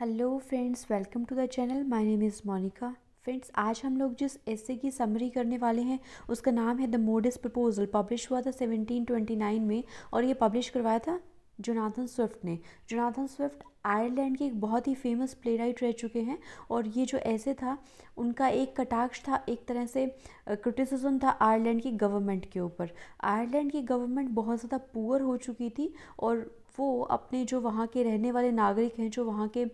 hello friends welcome to the channel my name is Monika friends आज हम लोग जिस ऐसे की समरी करने वाले हैं उसका नाम है द मोडिस प्रपोजल पब्लिश हुआ था 1729 में और ये पब्लिश करवाया था जोनाथन स्विफ्ट ने जोनाथन स्विफ्ट आयरलैंड के एक बहुत ही फेमस प्ले राइट रह चुके हैं और ये जो ऐसे था उनका एक कटाक्ष था एक तरह से क्रिटिसिज्म था आयरलैंड की गवर्नमेंट के ऊपर आयरलैंड की गवर्नमेंट बहुत ज़्यादा पुअर हो चुकी थी और वो अपने जो वहाँ के रहने वाले नागरिक हैं जो वहाँ के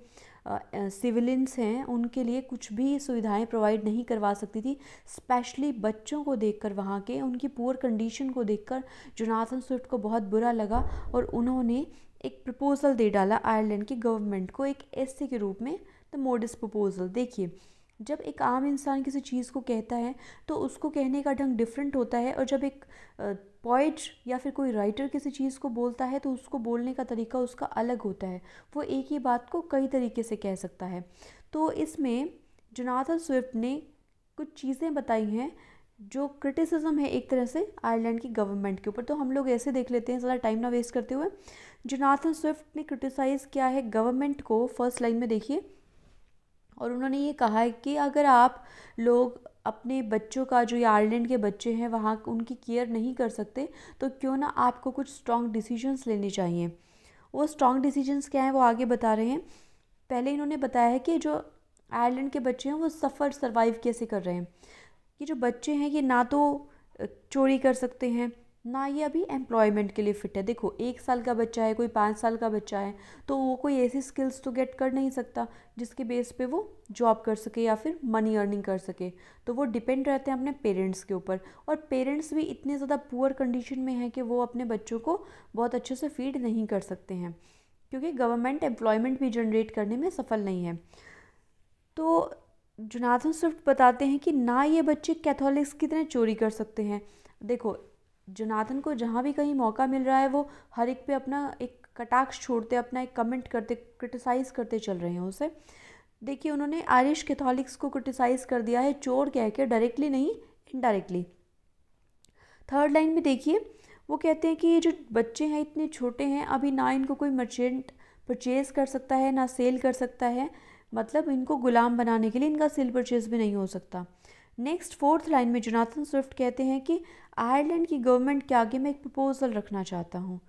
सिविलियंस हैं उनके लिए कुछ भी सुविधाएं प्रोवाइड नहीं करवा सकती थी स्पेशली बच्चों को देखकर वहाँ के उनकी पुअर कंडीशन को देखकर जोनाथन स्विफ्ट को बहुत बुरा लगा और उन्होंने एक प्रपोज़ल दे डाला आयरलैंड की गवर्नमेंट को एक ऐसे के रूप में द मोडिस प्रपोज़ल देखिए जब एक आम इंसान किसी चीज़ को कहता है तो उसको कहने का ढंग डिफरेंट होता है और जब एक पोइट या फिर कोई राइटर किसी चीज़ को बोलता है तो उसको बोलने का तरीका उसका अलग होता है वो एक ही बात को कई तरीके से कह सकता है तो इसमें जोनाथन स्विफ्ट ने कुछ चीज़ें बताई हैं जो क्रिटिसिज्म है एक तरह से आयरलैंड की गवर्नमेंट के ऊपर तो हम लोग ऐसे देख लेते हैं ज़्यादा टाइम ना वेस्ट करते हुए जोनाथन स्विफ्ट ने क्रिटिसाइज़ किया है गवर्नमेंट को फर्स्ट लाइन में देखिए और उन्होंने ये कहा है कि अगर आप लोग अपने बच्चों का जो ये आयरलैंड के बच्चे हैं वहाँ उनकी केयर नहीं कर सकते तो क्यों ना आपको कुछ स्ट्रॉन्ग डिसीजंस लेने चाहिए वो स्ट्रॉन्ग डिसीजंस क्या हैं वो आगे बता रहे हैं पहले इन्होंने बताया है कि जो आयरलैंड के बच्चे हैं वो सफ़र सर्वाइव कैसे कर रहे हैं ये जो बच्चे हैं ये ना तो चोरी कर सकते हैं ना ये अभी एम्प्लॉयमेंट के लिए फ़िट है देखो एक साल का बच्चा है कोई पाँच साल का बच्चा है तो वो कोई ऐसी स्किल्स तो गेट कर नहीं सकता जिसके बेस पे वो जॉब कर सके या फिर मनी अर्निंग कर सके तो वो डिपेंड रहते हैं अपने पेरेंट्स के ऊपर और पेरेंट्स भी इतने ज़्यादा पुअर कंडीशन में हैं कि वो अपने बच्चों को बहुत अच्छे से फीड नहीं कर सकते हैं क्योंकि गवर्नमेंट एम्प्लॉयमेंट भी जनरेट करने में सफल नहीं है तो जुनाथन स्विफ्ट बताते हैं कि ना ये बच्चे कैथोलिक्स की तरह चोरी कर सकते हैं देखो जुनाथन को जहाँ भी कहीं मौका मिल रहा है वो हर एक पे अपना एक कटाक्ष छोड़ते अपना एक कमेंट करते क्रिटिसाइज़ करते चल रहे हैं उसे देखिए उन्होंने आयरिश कैथोलिक्स को क्रिटिसाइज़ कर दिया है चोर कह के डायरेक्टली नहीं इनडायरेक्टली थर्ड लाइन में देखिए वो कहते हैं कि ये जो बच्चे हैं इतने छोटे हैं अभी ना इनको कोई मर्चेंट परचेज़ कर सकता है ना सेल कर सकता है मतलब इनको ग़ुलाम बनाने के लिए इनका सेल परचेज़ भी नहीं हो सकता नेक्स्ट फोर्थ लाइन में जोनाथन स्विफ्ट कहते हैं कि आयरलैंड की गवर्नमेंट के आगे मैं एक प्रपोज़ल रखना चाहता हूँ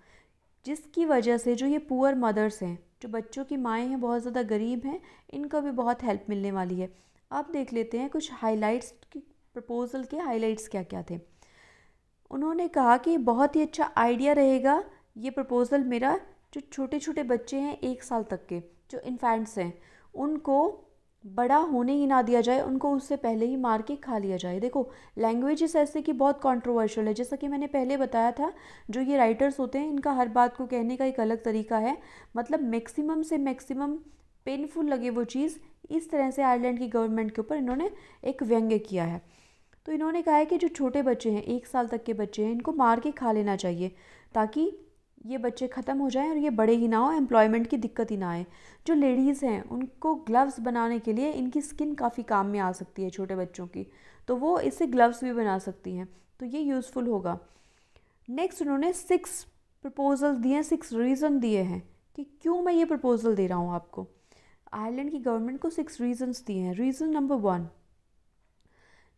जिसकी वजह से जो ये पुअर मदर्स हैं जो बच्चों की माएँ हैं बहुत ज़्यादा गरीब हैं इनको भी बहुत हेल्प मिलने वाली है अब देख लेते हैं कुछ हाईलाइट्स की प्रपोज़ल के हाईलाइट्स क्या क्या थे उन्होंने कहा कि बहुत ही अच्छा आइडिया रहेगा ये प्रपोज़ल मेरा जो छोटे छोटे बच्चे हैं एक साल तक के जो इन्फेंट्स हैं उनको बड़ा होने ही ना दिया जाए उनको उससे पहले ही मार के खा लिया जाए देखो लैंग्वेजेस ऐसे कि बहुत कंट्रोवर्शियल है जैसा कि मैंने पहले बताया था जो ये राइटर्स होते हैं इनका हर बात को कहने का एक अलग तरीका है मतलब मैक्सिमम से मैक्सिमम पेनफुल लगे वो चीज़ इस तरह से आयरलैंड की गवर्नमेंट के ऊपर इन्होंने एक व्यंग्य किया है तो इन्होंने कहा है कि जो छोटे बच्चे हैं एक साल तक के बच्चे हैं इनको मार के खा लेना चाहिए ताकि ये बच्चे ख़त्म हो जाएं और ये बड़े ही ना हो एम्प्लॉयमेंट की दिक्कत ही ना आए जो लेडीज़ हैं उनको ग्लव्स बनाने के लिए इनकी स्किन काफ़ी काम में आ सकती है छोटे बच्चों की तो वो इससे ग्लव्स भी बना सकती हैं तो ये यूज़फुल होगा नेक्स्ट उन्होंने सिक्स प्रपोजल दिए हैं सिक्स रीज़न दिए हैं कि क्यों मैं ये प्रपोज़ल दे रहा हूँ आपको आयरलैंड की गवर्नमेंट को सिक्स रीज़न्स दिए हैं रीज़न नंबर वन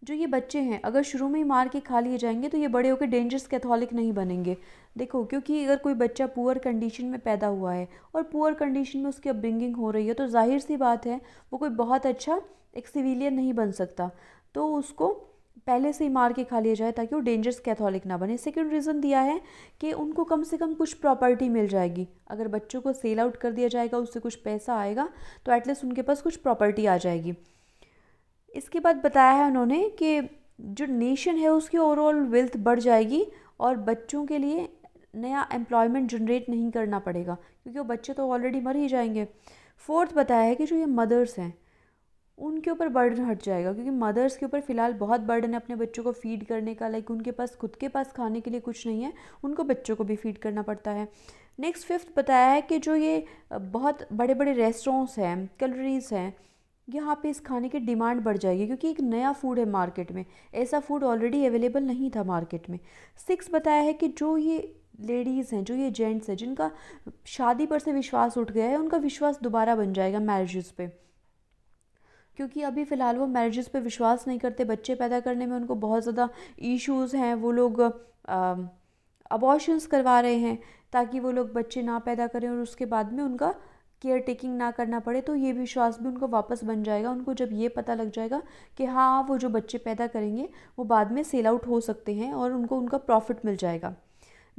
जो ये बच्चे हैं अगर शुरू में ही मार के खा लिए जाएंगे तो ये बड़े होकर डेंजरस कैथोलिक नहीं बनेंगे देखो क्योंकि अगर कोई बच्चा पुअर कंडीशन में पैदा हुआ है और पुअर कंडीशन में उसकी अपब्रिंगिंग हो रही है तो जाहिर सी बात है वो कोई बहुत अच्छा एक सिविलियन नहीं बन सकता तो उसको पहले से ही मार के खा लिया जाए ताकि वो डेंजरस कैथोलिक ना बने सेकेंड रीज़न दिया है कि उनको कम से कम कुछ प्रॉपर्टी मिल जाएगी अगर बच्चों को सेल आउट कर दिया जाएगा उससे कुछ पैसा आएगा तो एटलीस्ट उनके पास कुछ प्रॉपर्टी आ जाएगी इसके बाद बताया है उन्होंने कि जो नेशन है उसकी ओवरऑल वेल्थ बढ़ जाएगी और बच्चों के लिए नया एम्प्लॉयमेंट जनरेट नहीं करना पड़ेगा क्योंकि वो बच्चे तो ऑलरेडी मर ही जाएंगे फोर्थ बताया है कि जो ये मदर्स हैं उनके ऊपर बर्डन हट जाएगा क्योंकि मदर्स के ऊपर फ़िलहाल बहुत बर्डन है अपने बच्चों को फीड करने का लाइक उनके पास खुद के पास खाने के लिए कुछ नहीं है उनको बच्चों को भी फीड करना पड़ता है नेक्स्ट फिफ्थ बताया है कि जो ये बहुत बड़े बड़े रेस्टोरेंट्स हैं कलरीज हैं यहाँ पे इस खाने की डिमांड बढ़ जाएगी क्योंकि एक नया फूड है मार्केट में ऐसा फूड ऑलरेडी अवेलेबल नहीं था मार्केट में सिक्स बताया है कि जो ये लेडीज़ हैं जो ये जेंट्स हैं जिनका शादी पर से विश्वास उठ गया है उनका विश्वास दोबारा बन जाएगा मैरिज़ पे क्योंकि अभी फ़िलहाल वो मैरिज़ पे विश्वास नहीं करते बच्चे पैदा करने में उनको बहुत ज़्यादा इश्यूज़ हैं वो लोग अबॉर्शंस करवा रहे हैं ताकि वो लोग बच्चे ना पैदा करें और उसके बाद में उनका केयर टेकिंग ना करना पड़े तो ये विश्वास भी उनको वापस बन जाएगा उनको जब ये पता लग जाएगा कि हाँ वो जो बच्चे पैदा करेंगे वो बाद में सेल आउट हो सकते हैं और उनको उनका प्रॉफिट मिल जाएगा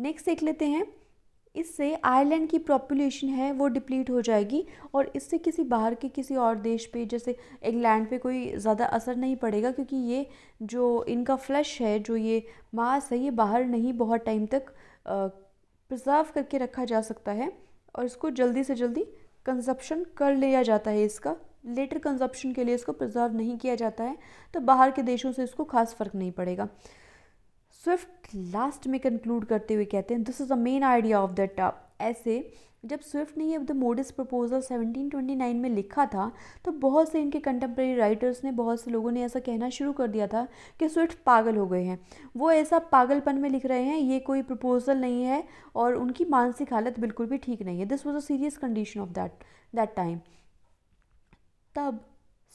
नेक्स्ट देख लेते हैं इससे आयरलैंड की पॉपुलेशन है वो डिप्लीट हो जाएगी और इससे किसी बाहर के किसी और देश पे जैसे इंग्लैंड पे कोई ज़्यादा असर नहीं पड़ेगा क्योंकि ये जो इनका फ्लश है जो ये मास है ये बाहर नहीं बहुत टाइम तक प्रिजर्व करके रखा जा सकता है और इसको जल्दी से जल्दी कंजप्शन कर लिया जाता है इसका लेटर कंजप्शन के लिए इसको प्रिजर्व नहीं किया जाता है तो बाहर के देशों से इसको खास फ़र्क नहीं पड़ेगा स्विफ्ट लास्ट में कंक्लूड करते हुए कहते हैं this is the main idea of that ऐसे जब स्विफ्ट ने ये द मोडिस प्रपोजल 1729 में लिखा था तो बहुत से इनके कंटेम्प्रेरी राइटर्स ने बहुत से लोगों ने ऐसा कहना शुरू कर दिया था कि स्विफ्ट पागल हो गए हैं वो ऐसा पागलपन में लिख रहे हैं ये कोई प्रपोजल नहीं है और उनकी मानसिक हालत बिल्कुल भी ठीक नहीं है this was a serious condition of that that time तब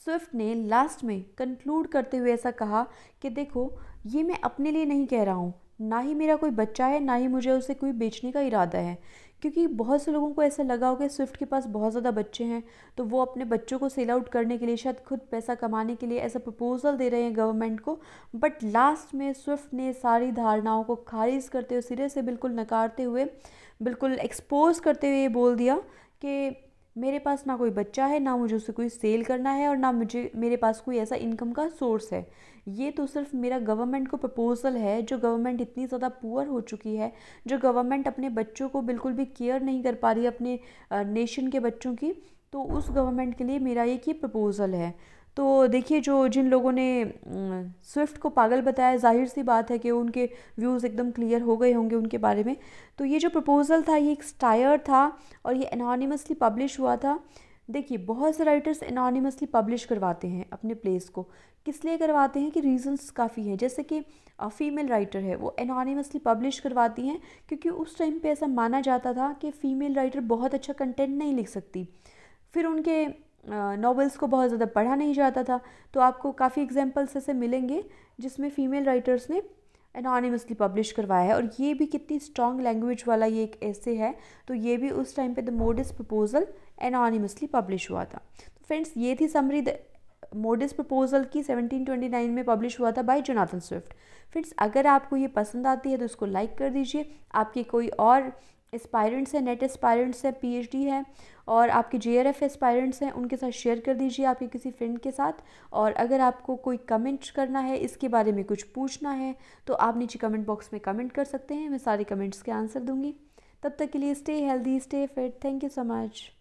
स्विफ्ट ने लास्ट में कंक्लूड करते हुए ऐसा कहा कि देखो ये मैं अपने लिए नहीं कह रहा हूँ ना ही मेरा कोई बच्चा है ना ही मुझे उसे कोई बेचने का इरादा है क्योंकि बहुत से लोगों को ऐसा लगा होगा स्विफ्ट के पास बहुत ज़्यादा बच्चे हैं तो वो अपने बच्चों को सेल आउट करने के लिए शायद खुद पैसा कमाने के लिए ऐसा प्रपोज़ल दे रहे हैं गवर्नमेंट को बट लास्ट में स्विफ्ट ने सारी धारणाओं को खारिज करते हुए सिरे से बिल्कुल नकारते हुए बिल्कुल एक्सपोज करते हुए बोल दिया कि मेरे पास ना कोई बच्चा है ना मुझे उसे कोई सेल करना है और ना मुझे मेरे पास कोई ऐसा इनकम का सोर्स है ये तो सिर्फ मेरा गवर्नमेंट को प्रपोज़ल है जो गवर्नमेंट इतनी ज़्यादा पुअर हो चुकी है जो गवर्नमेंट अपने बच्चों को बिल्कुल भी केयर नहीं कर पा रही अपने नेशन के बच्चों की तो उस गवर्नमेंट के लिए मेरा एक ही प्रपोज़ल है तो देखिए जो जिन लोगों ने स्विफ्ट को पागल बताया जाहिर सी बात है कि उनके व्यूज़ एकदम क्लियर हो गए होंगे उनके बारे में तो ये जो प्रपोज़ल था ये एक स्टायर था और ये एनॉनिमसली पब्लिश हुआ था देखिए बहुत से राइटर्स एनॉनिमसली पब्लिश करवाते हैं अपने प्लेस को किस लिए करवाते हैं कि रीज़न्स काफ़ी हैं जैसे कि फीमेल राइटर है वो एनॉनिमसली पब्लिश करवाती हैं क्योंकि उस टाइम पे ऐसा माना जाता था कि फ़ीमेल राइटर बहुत अच्छा कंटेंट नहीं लिख सकती फिर उनके नॉवेल्स को बहुत ज़्यादा पढ़ा नहीं जाता था तो आपको काफ़ी एग्जाम्पल्स ऐसे मिलेंगे जिसमें फ़ीमेल राइटर्स ने एनॉनिमसली पब्लिश करवाया है और ये भी कितनी स्ट्रॉन्ग लैंग्वेज वाला ये एक ऐसे है तो ये भी उस टाइम पे the modest proposal anonymously publish हुआ था तो फ्रेंड्स ये थी समरी द मोडिस प्रपोज़ल की 1729 में पब्लिश हुआ था बाय जोनाथन स्विफ्ट फ्रेंड्स अगर आपको ये पसंद आती है तो इसको लाइक कर दीजिए आपकी कोई और एस्पायरेंट्स हैं नेट एस्पायरेंट्स हैं पीएचडी है और आपके जेआरएफ एस्पायरेंट्स हैं उनके साथ शेयर कर दीजिए आपके किसी फ्रेंड के साथ और अगर आपको कोई कमेंट करना है इसके बारे में कुछ पूछना है तो आप नीचे कमेंट बॉक्स में कमेंट कर सकते हैं मैं सारे कमेंट्स के आंसर दूंगी तब तक के लिए stay healthy stay fit thank you so much